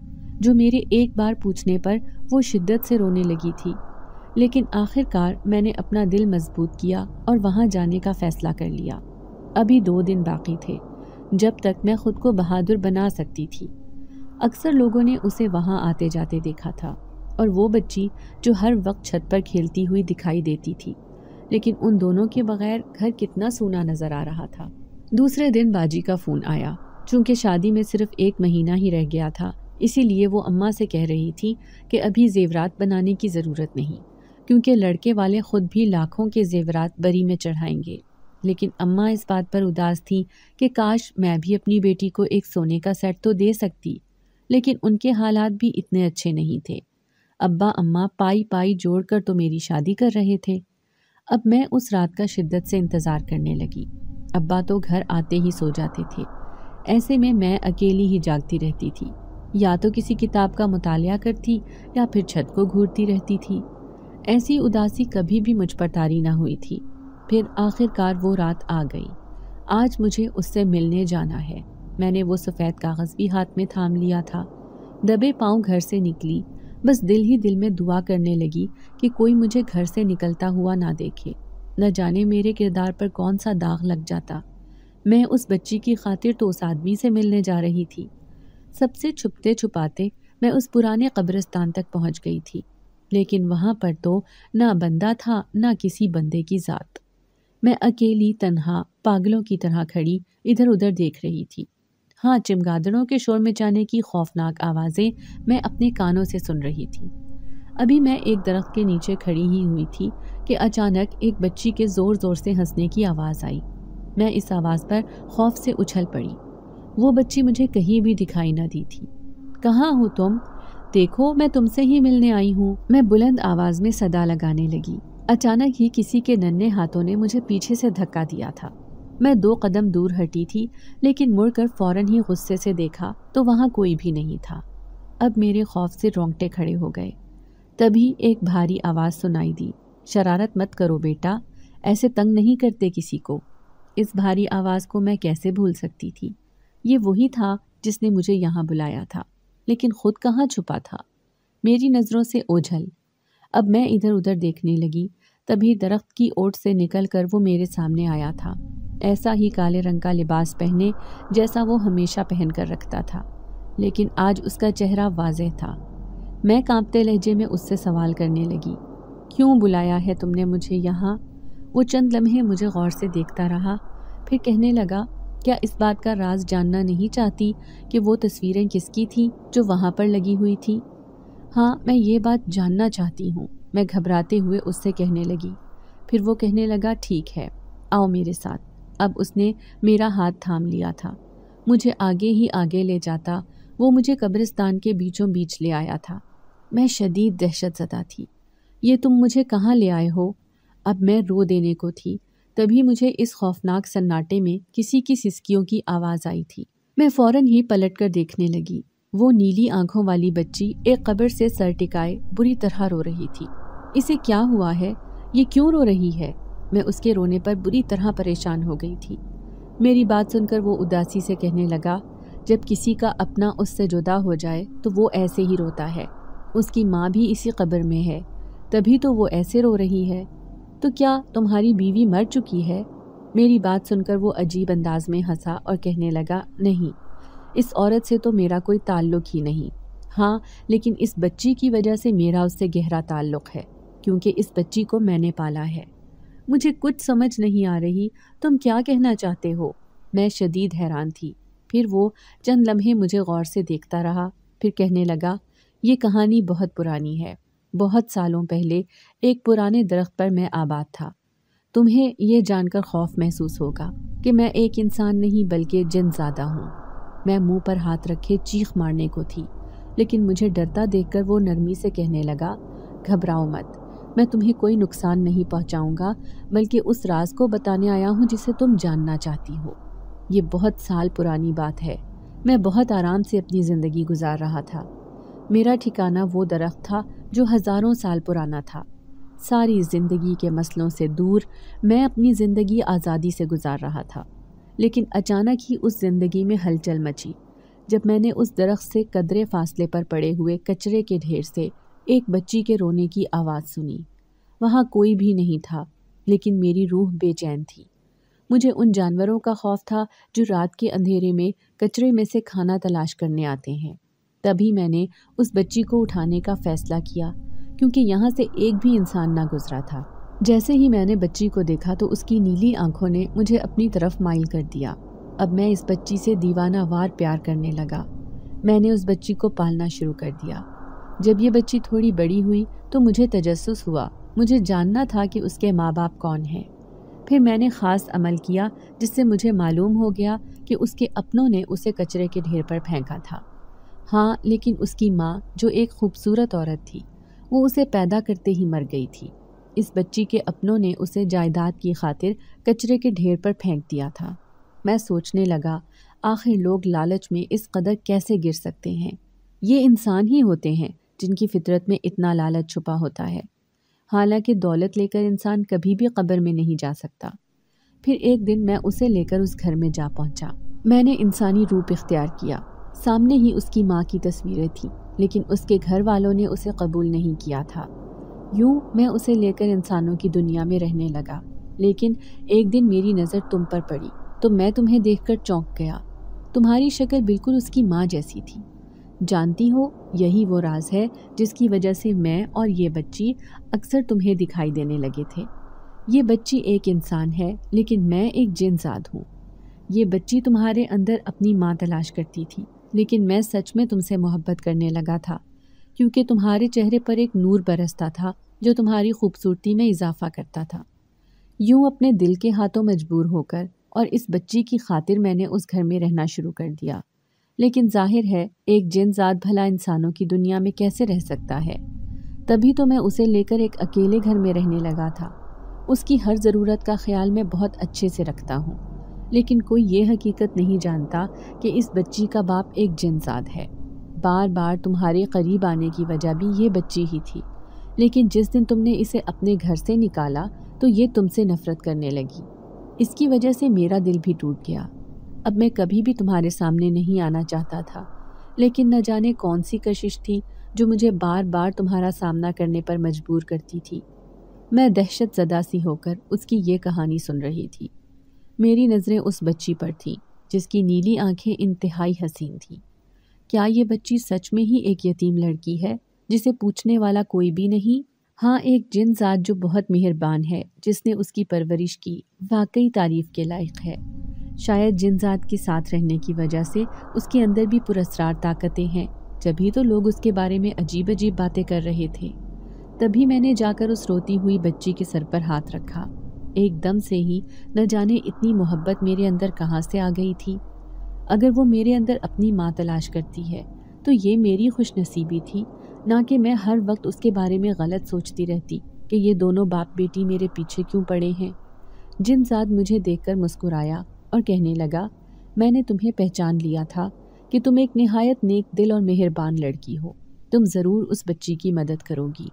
जो मेरे एक बार पूछने पर वो शिद्दत से रोने लगी थी लेकिन आखिरकार मैंने अपना दिल मजबूत किया और वहाँ जाने का फ़ैसला कर लिया अभी दो दिन बाकी थे जब तक मैं खुद को बहादुर बना सकती थी अक्सर लोगों ने उसे वहाँ आते जाते देखा था और वो बच्ची जो हर वक्त छत पर खेलती हुई दिखाई देती थी लेकिन उन दोनों के बगैर घर कितना सोना नज़र आ रहा था दूसरे दिन बाजी का फ़ोन आया चूँकि शादी में सिर्फ एक महीना ही रह गया था इसीलिए वो अम्मा से कह रही थी कि अभी जेवरात बनाने की ज़रूरत नहीं क्योंकि लड़के वाले ख़ुद भी लाखों के जेवरात बरी में चढ़ाएंगे लेकिन अम्मा इस बात पर उदास थी कि काश मैं भी अपनी बेटी को एक सोने का सेट तो दे सकती लेकिन उनके हालात भी इतने अच्छे नहीं थे अब्बा अम्मा पाई पाई जोड़कर तो मेरी शादी कर रहे थे अब मैं उस रात का शिद्दत से इंतज़ार करने लगी अब्बा तो घर आते ही सो जाते थे ऐसे में मैं अकेली ही जागती रहती थी या तो किसी किताब का मुताल करती या फिर छत को घूरती रहती थी ऐसी उदासी कभी भी मुझ पर तारी ना हुई थी फिर आखिरकार वो रात आ गई आज मुझे उससे मिलने जाना है मैंने वो सफ़ेद कागज़ भी हाथ में थाम लिया था दबे पाँव घर से निकली बस दिल ही दिल में दुआ करने लगी कि कोई मुझे घर से निकलता हुआ ना देखे न जाने मेरे किरदार पर कौन सा दाग लग जाता मैं उस बच्ची की खातिर तो उस आदमी से मिलने जा रही थी सबसे छुपते छुपाते मैं उस पुराने कब्रिस्तान तक पहुंच गई थी लेकिन वहां पर तो ना बंदा था ना किसी बंदे की ज़ात मैं अकेली तनहा पागलों की तरह खड़ी इधर उधर देख रही थी हाँ चिमगादड़ों के शोर में जाने की खौफनाक आवाज़ें मैं अपने कानों से सुन रही थी अभी मैं एक दरख्त के नीचे खड़ी ही हुई थी कि अचानक एक बच्ची के ज़ोर ज़ोर से हंसने की आवाज़ आई मैं इस आवाज़ पर खौफ से उछल पड़ी वो बच्ची मुझे कहीं भी दिखाई ना दी थी कहाँ हो तुम देखो मैं तुमसे ही मिलने आई हूँ मैं बुलंद आवाज़ में सदा लगाने लगी अचानक ही किसी के नन्हे हाथों ने मुझे पीछे से धक्का दिया था मैं दो कदम दूर हटी थी लेकिन मुड़कर फौरन ही गुस्से से देखा तो वहाँ कोई भी नहीं था अब मेरे खौफ से रोंगटे खड़े हो गए तभी एक भारी आवाज़ सुनाई दी शरारत मत करो बेटा ऐसे तंग नहीं करते किसी को इस भारी आवाज़ को मैं कैसे भूल सकती थी ये वही था जिसने मुझे यहाँ बुलाया था लेकिन खुद कहाँ छुपा था मेरी नज़रों से ओझल अब मैं इधर उधर देखने लगी तभी दरख्त की ओट से निकल कर वो मेरे सामने आया था ऐसा ही काले रंग का लिबास पहने जैसा वो हमेशा पहन कर रखता था लेकिन आज उसका चेहरा वाजह था मैं कांपते लहजे में उससे सवाल करने लगी क्यों बुलाया है तुमने मुझे यहाँ वो चंद लम्हे मुझे गौर से देखता रहा फिर कहने लगा क्या इस बात का राज जानना नहीं चाहती कि वो तस्वीरें किसकी थीं जो वहाँ पर लगी हुई थीं हाँ मैं ये बात जानना चाहती हूँ मैं घबराते हुए उससे कहने लगी फिर वो कहने लगा ठीक है आओ मेरे साथ अब उसने मेरा हाथ थाम लिया था मुझे आगे ही आगे ले जाता वो मुझे कब्रिस्तान के बीचों बीच ले आया था मैं शदीद दहशत जदा थी ये तुम मुझे कहाँ ले आए हो अब मैं रो देने को थी तभी मुझे इस खौफनाक सन्नाटे में किसी की सिसकियों की आवाज़ आई थी मैं फ़ौरन ही पलट कर देखने लगी वो नीली आंखों वाली बच्ची एक कब्र से सर टिकाए बुरी तरह रो रही थी इसे क्या हुआ है ये क्यों रो रही है मैं उसके रोने पर बुरी तरह परेशान हो गई थी मेरी बात सुनकर वो उदासी से कहने लगा जब किसी का अपना उससे जुदा हो जाए तो वो ऐसे ही रोता है उसकी माँ भी इसी कब्र में है तभी तो वो ऐसे रो रही है तो क्या तुम्हारी बीवी मर चुकी है मेरी बात सुनकर वो अजीब अंदाज में हंसा और कहने लगा नहीं इस औरत से तो मेरा कोई ताल्लुक ही नहीं हाँ लेकिन इस बच्ची की वजह से मेरा उससे गहरा ताल्लुक है क्योंकि इस बच्ची को मैंने पाला है मुझे कुछ समझ नहीं आ रही तुम क्या कहना चाहते हो मैं शदीद हैरान थी फिर वो चंद लम्हे मुझे गौर से देखता रहा फिर कहने लगा ये कहानी बहुत पुरानी है बहुत सालों पहले एक पुराने दरख्त पर मैं आबाद था तुम्हें यह जानकर खौफ महसूस होगा कि मैं एक इंसान नहीं बल्कि जिन ज़्यादा हूँ मैं मुंह पर हाथ रखे चीख मारने को थी लेकिन मुझे डरता देखकर वो नरमी से कहने लगा घबराओ मत मैं तुम्हें कोई नुकसान नहीं पहुँचाऊँगा बल्कि उस राज को बताने आया हूँ जिसे तुम जानना चाहती हो ये बहुत साल पुरानी बात है मैं बहुत आराम से अपनी ज़िंदगी गुजार रहा था मेरा ठिकाना वो दरख्त था जो हज़ारों साल पुराना था सारी ज़िंदगी के मसलों से दूर मैं अपनी ज़िंदगी आज़ादी से गुजार रहा था लेकिन अचानक ही उस ज़िंदगी में हलचल मची जब मैंने उस दरख्त से कदरे फासले पर पड़े हुए कचरे के ढेर से एक बच्ची के रोने की आवाज़ सुनी वहाँ कोई भी नहीं था लेकिन मेरी रूह बेचैन थी मुझे उन जानवरों का खौफ था जो रात के अंधेरे में कचरे में से खाना तलाश करने आते हैं तभी मैंने उस बच्ची को उठाने का फ़ैसला किया क्योंकि यहाँ से एक भी इंसान ना गुजरा था जैसे ही मैंने बच्ची को देखा तो उसकी नीली आंखों ने मुझे अपनी तरफ माइल कर दिया अब मैं इस बच्ची से दीवाना वार प्यार करने लगा मैंने उस बच्ची को पालना शुरू कर दिया जब ये बच्ची थोड़ी बड़ी हुई तो मुझे तजस हुआ मुझे जानना था कि उसके माँ बाप कौन हैं फिर मैंने ख़ास अमल किया जिससे मुझे मालूम हो गया कि उसके अपनों ने उसे कचरे के ढेर पर फेंका था हाँ लेकिन उसकी माँ जो एक खूबसूरत औरत थी वो उसे पैदा करते ही मर गई थी इस बच्ची के अपनों ने उसे जायदाद की खातिर कचरे के ढेर पर फेंक दिया था मैं सोचने लगा आखिर लोग लालच में इस कदर कैसे गिर सकते हैं ये इंसान ही होते हैं जिनकी फितरत में इतना लालच छुपा होता है हालांकि दौलत लेकर इंसान कभी भी कब्र में नहीं जा सकता फिर एक दिन मैं उसे लेकर उस घर में जा पहुंचा मैंने इंसानी रूप इख्तियार किया सामने ही उसकी माँ की तस्वीरें थीं लेकिन उसके घर वालों ने उसे कबूल नहीं किया था यूँ मैं उसे लेकर इंसानों की दुनिया में रहने लगा लेकिन एक दिन मेरी नज़र तुम पर पड़ी तो मैं तुम्हें देखकर चौंक गया तुम्हारी शक्ल बिल्कुल उसकी माँ जैसी थी जानती हो यही वो राज है जिसकी वजह से मैं और ये बच्ची अक्सर तुम्हें दिखाई देने लगे थे ये बच्ची एक इंसान है लेकिन मैं एक जिनजाद हूँ ये बच्ची तुम्हारे अंदर अपनी माँ तलाश करती थी लेकिन मैं सच में तुमसे मोहब्बत करने लगा था क्योंकि तुम्हारे चेहरे पर एक नूर बरसता था जो तुम्हारी खूबसूरती में इजाफा करता था यूं अपने दिल के हाथों मजबूर होकर और इस बच्ची की खातिर मैंने उस घर में रहना शुरू कर दिया लेकिन जाहिर है एक जिन जात भला इंसानों की दुनिया में कैसे रह सकता है तभी तो मैं उसे लेकर एक अकेले घर में रहने लगा था उसकी हर ज़रूरत का ख्याल मैं बहुत अच्छे से रखता हूँ लेकिन कोई ये हकीकत नहीं जानता कि इस बच्ची का बाप एक जिनसाद है बार बार तुम्हारे करीब आने की वजह भी ये बच्ची ही थी लेकिन जिस दिन तुमने इसे अपने घर से निकाला तो ये तुमसे नफ़रत करने लगी इसकी वजह से मेरा दिल भी टूट गया अब मैं कभी भी तुम्हारे सामने नहीं आना चाहता था लेकिन न जाने कौन सी कशिश थी जो मुझे बार बार तुम्हारा सामना करने पर मजबूर करती थी मैं दहशत जदा सी होकर उसकी ये कहानी सुन रही थी मेरी नज़रें उस बच्ची पर थीं जिसकी नीली आंखें इंतहाई हसीन थीं क्या ये बच्ची सच में ही एक यतीम लड़की है जिसे पूछने वाला कोई भी नहीं हाँ एक जिन जात जो बहुत मेहरबान है जिसने उसकी परवरिश की वाकई तारीफ़ के लायक है शायद जिन जात के साथ रहने की वजह से उसके अंदर भी पुरस्कार ताकतें हैं जभी तो लोग उसके बारे में अजीब अजीब बातें कर रहे थे तभी मैंने जाकर उस रोती हुई बच्ची के सर पर हाथ रखा एकदम से ही न जाने इतनी मोहब्बत मेरे अंदर कहाँ से आ गई थी अगर वो मेरे अंदर अपनी माँ तलाश करती है तो ये मेरी खुश नसीबी थी ना कि मैं हर वक्त उसके बारे में गलत सोचती रहती कि ये दोनों बाप बेटी मेरे पीछे क्यों पड़े हैं जिन साद मुझे कर मुस्कुराया और कहने लगा मैंने तुम्हें पहचान लिया था कि तुम एक नहायत नेक दिल और मेहरबान लड़की हो तुम ज़रूर उस बच्ची की मदद करोगी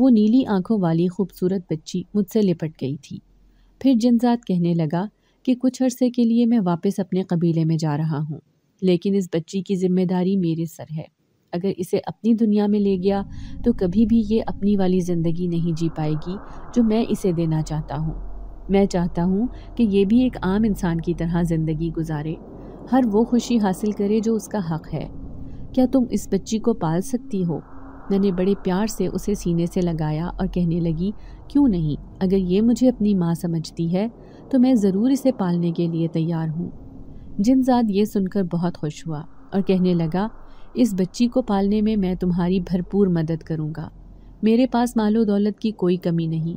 वो नीली आंखों वाली खूबसूरत बच्ची मुझसे लिपट गई थी फिर जिनजात कहने लगा कि कुछ अरसे के लिए मैं वापस अपने कबीले में जा रहा हूँ लेकिन इस बच्ची की जिम्मेदारी मेरे सर है अगर इसे अपनी दुनिया में ले गया तो कभी भी ये अपनी वाली ज़िंदगी नहीं जी पाएगी जो मैं इसे देना चाहता हूँ मैं चाहता हूँ कि ये भी एक आम इंसान की तरह ज़िंदगी गुजारे हर वो खुशी हासिल करे जो उसका हक है क्या तुम इस बच्ची को पाल सकती हो मैंने बड़े प्यार से उसे सीने से लगाया और कहने लगी क्यों नहीं अगर ये मुझे अपनी माँ समझती है तो मैं ज़रूर इसे पालने के लिए तैयार हूँ जिनजाद ये सुनकर बहुत खुश हुआ और कहने लगा इस बच्ची को पालने में मैं तुम्हारी भरपूर मदद करूँगा मेरे पास मालो दौलत की कोई कमी नहीं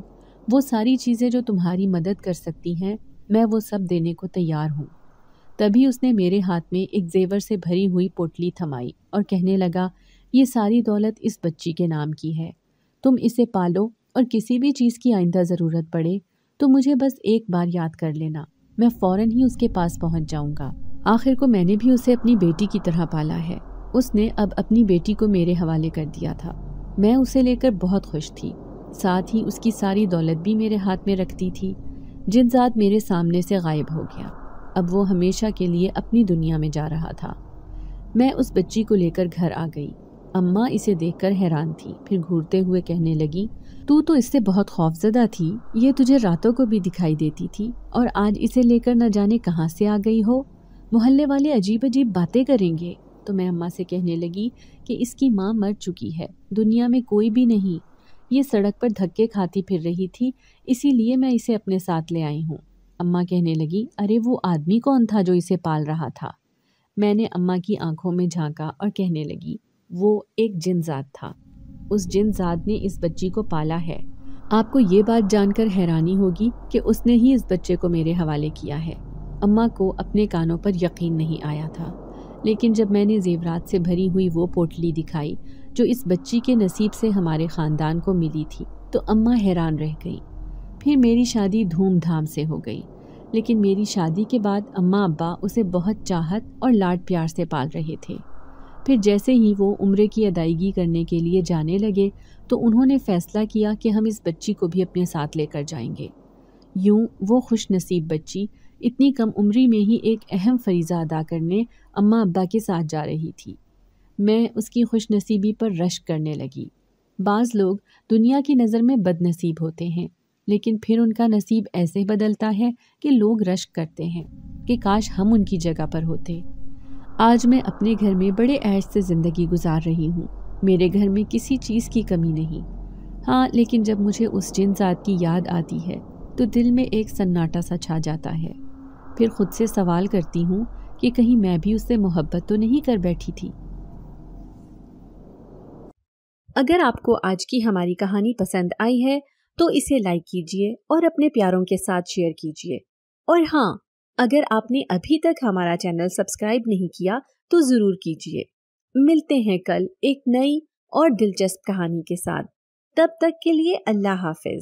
वो सारी चीज़ें जो तुम्हारी मदद कर सकती हैं मैं वो सब देने को तैयार हूँ तभी उसने मेरे हाथ में एक जेवर से भरी हुई पोटली थमाई और कहने लगा ये सारी दौलत इस बच्ची के नाम की है तुम इसे पालो और किसी भी चीज़ की आइंदा ज़रूरत पड़े तो मुझे बस एक बार याद कर लेना मैं फ़ौर ही उसके पास पहुँच जाऊँगा आखिर को मैंने भी उसे अपनी बेटी की तरह पाला है उसने अब अपनी बेटी को मेरे हवाले कर दिया था मैं उसे लेकर बहुत खुश थी साथ ही उसकी सारी दौलत भी मेरे हाथ में रखती थी जिनजात मेरे सामने से गायब हो गया अब वो हमेशा के लिए अपनी दुनिया में जा रहा था मैं उस बच्ची को लेकर घर आ गई अम्मा इसे देखकर हैरान थी फिर घूरते हुए कहने लगी तू तो इससे बहुत खौफजदा थी ये तुझे रातों को भी दिखाई देती थी और आज इसे लेकर न जाने कहाँ से आ गई हो मोहल्ले वाले अजीब अजीब बातें करेंगे तो मैं अम्मा से कहने लगी कि इसकी माँ मर चुकी है दुनिया में कोई भी नहीं ये सड़क पर धक्के खाती फिर रही थी इसीलिए मैं इसे अपने साथ ले आई हूँ अम्मा कहने लगी अरे वो आदमी कौन था जो इसे पाल रहा था मैंने अम्मा की आंखों में झांका और कहने लगी वो एक जिनजाद था उस जिनजाद ने इस बच्ची को पाला है आपको ये बात जानकर हैरानी होगी कि उसने ही इस बच्चे को मेरे हवाले किया है अम्मा को अपने कानों पर यकीन नहीं आया था लेकिन जब मैंने जेवरात से भरी हुई वो पोटली दिखाई जो इस बच्ची के नसीब से हमारे ख़ानदान को मिली थी तो अम्मा हैरान रह गई फिर मेरी शादी धूमधाम से हो गई लेकिन मेरी शादी के बाद अम्मा अब्बा उसे बहुत चाहत और लाड प्यार से पाल रहे थे फिर जैसे ही वो उम्र की अदायगी करने के लिए जाने लगे तो उन्होंने फ़ैसला किया कि हम इस बच्ची को भी अपने साथ लेकर जाएंगे यूं वो खुश नसीब बच्ची इतनी कम उम्री में ही एक अहम फरीज़ा अदा करने अम्मा अब्बा के साथ जा रही थी मैं उसकी खुश नसीबी पर रश्क करने लगी बाज़ लोग दुनिया की नज़र में बदनसीब होते हैं लेकिन फिर उनका नसीब ऐसे बदलता है कि लोग रश करते हैं कि काश हम उनकी जगह पर होते आज मैं अपने घर में बड़े ऐश से ज़िंदगी गुजार रही हूँ मेरे घर में किसी चीज़ की कमी नहीं हाँ लेकिन जब मुझे उस जिन ज़ात की याद आती है तो दिल में एक सन्नाटा सा छा जाता है फिर खुद से सवाल करती हूँ कि कहीं मैं भी उससे मोहब्बत तो नहीं कर बैठी थी अगर आपको आज की हमारी कहानी पसंद आई है तो इसे लाइक कीजिए और अपने प्यारों के साथ शेयर कीजिए और हाँ अगर आपने अभी तक हमारा चैनल सब्सक्राइब नहीं किया तो ज़रूर कीजिए मिलते हैं कल एक नई और दिलचस्प कहानी के साथ तब तक के लिए अल्लाह हाफिज